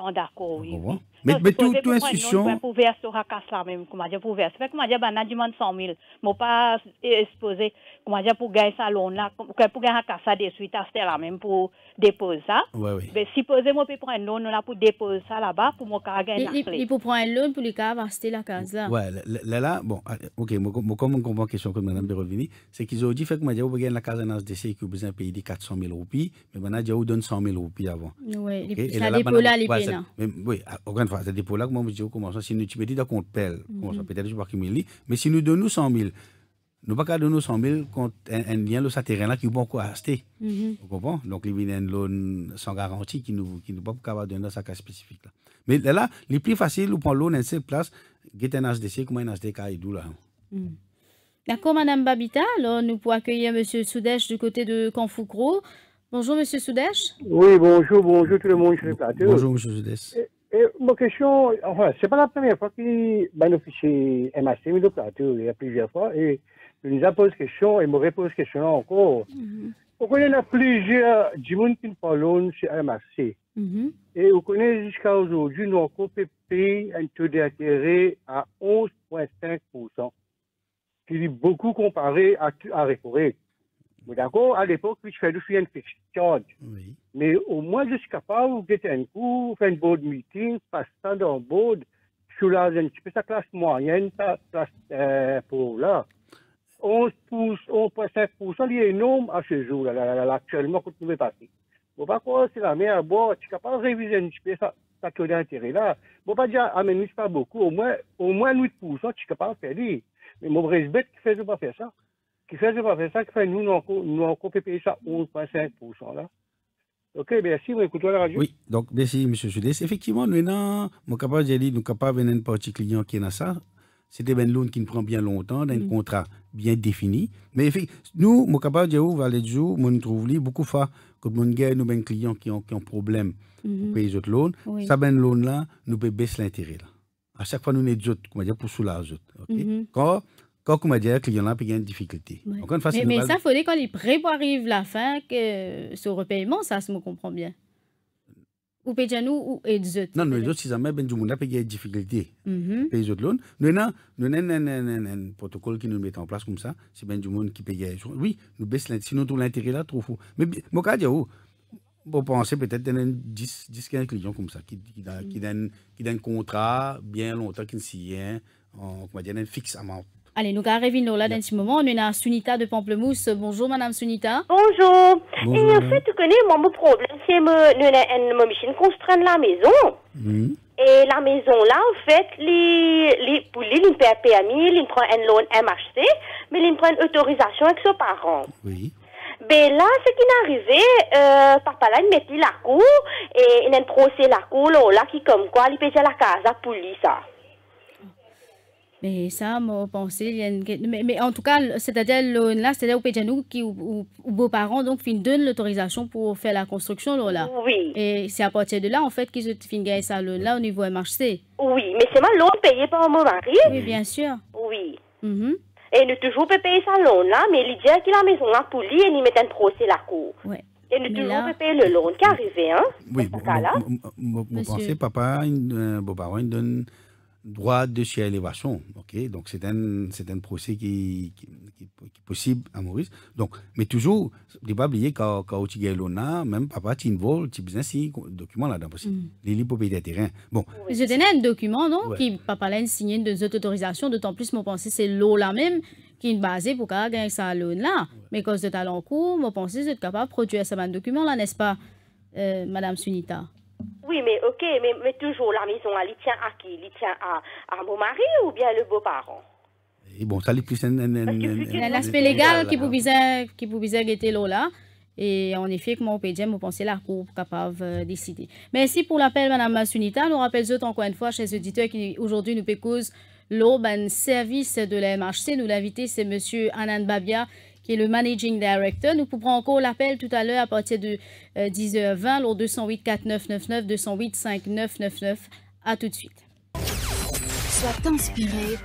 En ah, d'accord, oui. Mais tout tout institution. Pour verser au cas là même, comme dire pour verser. Mais comme dire, ben, on a demandé 100 000. Mais pas exposé. comme dire pour gagner salon là, pour gagner cas ça des suites à faire même pour déposer ça. Oui, oui. Mais supposer, ben, moi, puis prendre un là pour déposer ça là-bas pour mon cas gagner la clé. Il peut prendre un loan pour lui acheter la casa. Ouais, là, là, bon, ah, ok. Moi, comme on comprend question que madame de revenir c'est qu'ils ont dit, fait que dire, vous gagnez la casa dans ce décès qui vous payer payé 400 000 roupies, mais maintenant, vous donne 100 000 roupies avant. Oui, oui, encore une fois, c'est pour là que moi, je dis, oh, comment ça, si nous, tu me dis, qu'on pelle, comment mhm. peut-être, que je ne sais pas qui me lit, mais si nous donnons 100 000, nous pas qu'à donner 100 000 contre un lien de terrain là qui est bon quoi acheter. Mhm. Vous comprenez? Donc, a viennent loan sans garantie qui nous, qui nous pas capable de donner sa cas spécifique là. Mais là, le plus facile, nous prendre l'eau dans cette place, est un HDC, comme un HDK et d'où là. Hein. Mhm. D'accord, Madame Babita. Alors, nous pouvons accueillir M. Soudèche du côté de Canfoucro. Bonjour, M. Soudesh. Oui, bonjour, bonjour tout le monde sur le plateau. Bonjour, M. Soudesh. Et, ma question, enfin, ce n'est pas la première fois qu'il bénéficie MAC, mais le plateau, il y a plusieurs fois, et je nous a posé question, et me repose question encore. Mm -hmm. On connaît plusieurs du monde qui parlent sur MAC. Mhm. Et on connaît jusqu'à aujourd'hui, nous avons payé un taux d'intérêt à 11,5%, qui est beaucoup comparé à, à Récoré. D'accord À l'époque, je fais une infection. Oui. Mais au moins, suis capable de faire un coup, faire un board meeting, passer dans le board, sur la, un petit peu sa classe moyenne, sa classe euh, pour là. 11%, il est énorme à ce jour, là, là, là, là actuellement, quand nous est Bon, pas quoi, c'est la meilleure à je suis capable pas réviser un petit peu ça, ça qui a intérêt là. Bon, pas déjà, amène ah, pas beaucoup, au moins, au moins 8%, tu peux pas faire Mais mon brise-bête qui fait de pas faire ça qui fait ça payer ça encore nini ça ça 11,5% là Ok, merci, vous écoutez la radio. Oui, donc merci, M. Soudès. Effectivement, nous sommes capables j'ai dit nous capables n'importe partie client qui est dans ça. C'était ben loan qui nous prend bien longtemps, dans un mm. contrat bien défini. Mais nous, nous sommes capables de dire, Valet mon nous trouvons beaucoup de fois que nous avons ben, des clients qui ont un problème pour mm-hmm. payer les loans. Ça, ben loan là, nous peut ben, baisser l'intérêt. À chaque fois, nous avons des autres, comment dire, pour soulager les autres. Mm-hmm quand on m'a dit a une mais, ça, il faudrait quand les la fin, que ce repayement ça, se me comprend bien. Ou nous ou Non, nous autres, si jamais ben du monde a des mhm. Nous avons un protocole qui nous met en place comme ça, c'est ben du monde qui paye. Oui, nous baissons l'intérêt, sinon tout l'intérêt là, trop fou. Mais oh, peut-être 10, 15 clients comme ça, qui, qui, qui, mm. contrat bien longtemps qui, s'y Allez, nous arrivons là dans ce moment. On est Sunita de Pamplemousse. Bonjour, Madame Sunita. Bonjour. Et en fait, tu connais, mon problème, c'est que nous machine construire la maison. Et la maison là, en fait, les, les poulies, un permis, il prend un loan MHC, mais il prend une autorisation avec ses parents. Oui. Ben là, ce qui est arrivé, euh, papa là, il la cour, et il a procès la cour, là, là, qui comme quoi, il pète la case pour lui, ça. Mais ça, y a mais, mais, en tout cas, c'est-à-dire là, c'est-à-dire au qui ou, beaux-parents donc fin donnent l'autorisation pour faire la construction là. Oui. Et c'est à partir de là en fait qu'ils fin finissent ça là au niveau MHC. Oui, mais c'est mal l'eau payé par mon mari. Oui, bien sûr. Oui. Mm -hmm. Et nous toujours payer ça là, mais il dit qu'il la maison là pour lui et il met un procès la cour. Oui. Et nous toujours pas payer le loan qui est arrivé hein. Oui. vous pensez, papa, vos euh, parents donnent droit de surélévation. ok, donc, c'est un, un, procès qui, qui, est possible à Maurice. Donc, mais toujours, ne pas oublier quand l'ONA, même papa, tu vol, tu besoin un document là-dedans il Mm. Les de terrain. Bon. Je tenais un document, non, qui papa l'a signé deux autorisation, d'autant plus, mon pensée, c'est l'eau là même qui est basée pour gagner ça l'eau là. Mais quand c'est à l'encours, mon pensée, c'est capable de produire ce document là, n'est-ce pas, euh, Madame Sunita? Oui, mais ok, mais, mais toujours la maison, elle tient à qui Elle tient à, mon mari ou bien le beau-parent et eh bon, ça, plus hein, hein, hein, L'aspect légal qui vous bizarre, qui vous bizarre était là, et en effet, comment on peut dire, vous pensez la Cour capable de euh, décider. Merci pour l'appel, Madame Sunita. Nous rappelons encore une fois, chers auditeurs, qui aujourd'hui nous l'eau l'Urban Service de la MHC. Nous l'invité, c'est Monsieur Anand Babia, qui est le Managing Director. Nous pourrons encore l'appel tout à l'heure à partir de 10h20, l'eau 208 4999 208 5999. À tout de suite. Soit inspiré.